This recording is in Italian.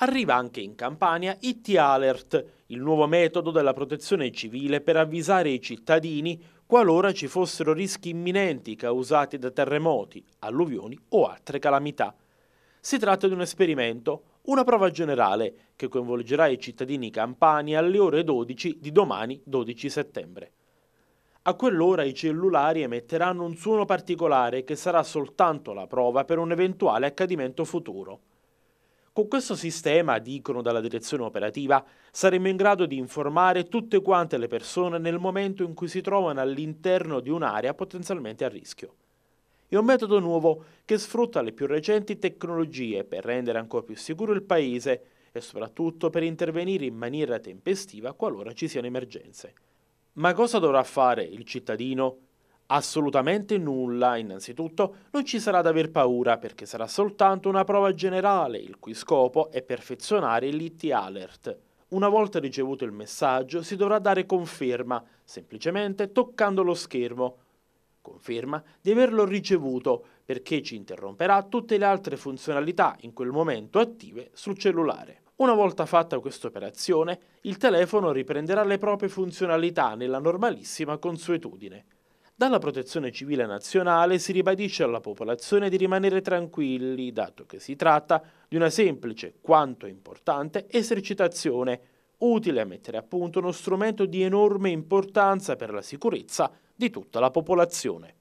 Arriva anche in Campania IT Alert, il nuovo metodo della protezione civile per avvisare i cittadini qualora ci fossero rischi imminenti causati da terremoti, alluvioni o altre calamità. Si tratta di un esperimento, una prova generale, che coinvolgerà i cittadini campani alle ore 12 di domani 12 settembre. A quell'ora i cellulari emetteranno un suono particolare che sarà soltanto la prova per un eventuale accadimento futuro. Con questo sistema, dicono dalla direzione operativa, saremo in grado di informare tutte quante le persone nel momento in cui si trovano all'interno di un'area potenzialmente a rischio. È un metodo nuovo che sfrutta le più recenti tecnologie per rendere ancora più sicuro il paese e soprattutto per intervenire in maniera tempestiva qualora ci siano emergenze. Ma cosa dovrà fare il cittadino Assolutamente nulla, innanzitutto non ci sarà da aver paura perché sarà soltanto una prova generale il cui scopo è perfezionare l'IT Alert. Una volta ricevuto il messaggio si dovrà dare conferma, semplicemente toccando lo schermo. Conferma di averlo ricevuto perché ci interromperà tutte le altre funzionalità in quel momento attive sul cellulare. Una volta fatta questa operazione, il telefono riprenderà le proprie funzionalità nella normalissima consuetudine. Dalla protezione civile nazionale si ribadisce alla popolazione di rimanere tranquilli, dato che si tratta di una semplice quanto importante esercitazione, utile a mettere a punto uno strumento di enorme importanza per la sicurezza di tutta la popolazione.